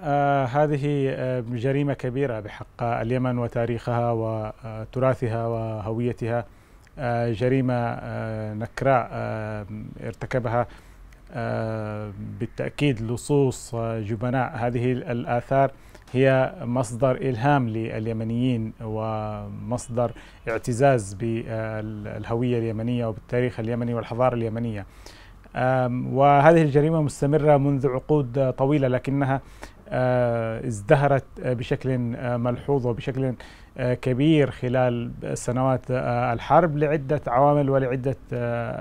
آه هذه آه، جريمة كبيرة بحق اليمن وتاريخها وتراثها وهويتها آه جريمة آه، نكراء آه، ارتكبها بالتأكيد لصوص جبناء هذه الآثار هي مصدر إلهام لليمنيين ومصدر اعتزاز بالهوية اليمنية وبالتاريخ اليمني والحضارة اليمنية وهذه الجريمة مستمرة منذ عقود طويلة لكنها آه، ازدهرت آه، بشكل آه، ملحوظ وبشكل كبير خلال سنوات الحرب لعدة عوامل ولعدة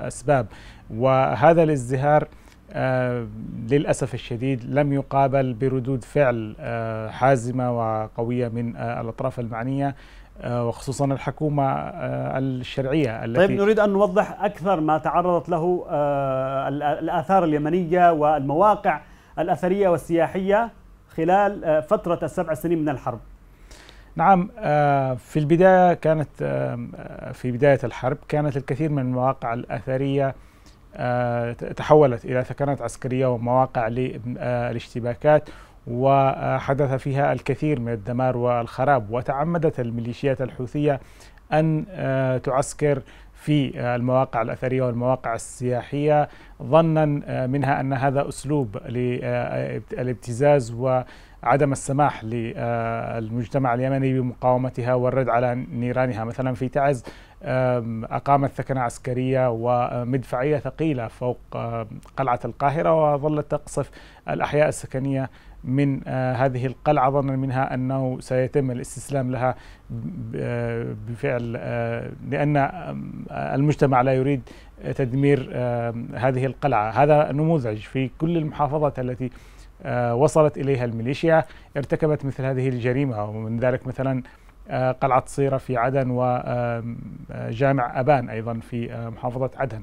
أسباب وهذا الازدهار للأسف الشديد لم يقابل بردود فعل حازمة وقوية من الأطراف المعنية وخصوصا الحكومة الشرعية التي طيب نريد أن نوضح أكثر ما تعرضت له الآثار اليمنية والمواقع الأثرية والسياحية خلال آه، فترة السبع سنين من الحرب نعم آه، في البداية كانت آه، في بداية الحرب كانت الكثير من المواقع الأثرية تحولت إلى ثكنات عسكرية ومواقع للاشتباكات وحدث فيها الكثير من الدمار والخراب وتعمدت الميليشيات الحوثية أن تعسكر في آه، المواقع الأثرية والمواقع السياحية ظنا آه، منها أن هذا أسلوب للابتزاز آه، وعدم السماح للمجتمع اليمني بمقاومتها والرد على نيرانها مثلا في تعز أقامت ثكنة عسكرية ومدفعية ثقيلة فوق قلعة القاهرة وظلت تقصف الأحياء السكنية من آه، هذه القلعة ظنا منها أنه سيتم الاستسلام لها آه، بفعل آه، لأن المجتمع لا يريد تدمير هذه القلعة هذا نموذج في كل المحافظات التي وصلت إليها الميليشيا ارتكبت مثل هذه الجريمة ومن ذلك مثلا قلعة صيرة في عدن وجامع أبان أيضا في محافظة عدن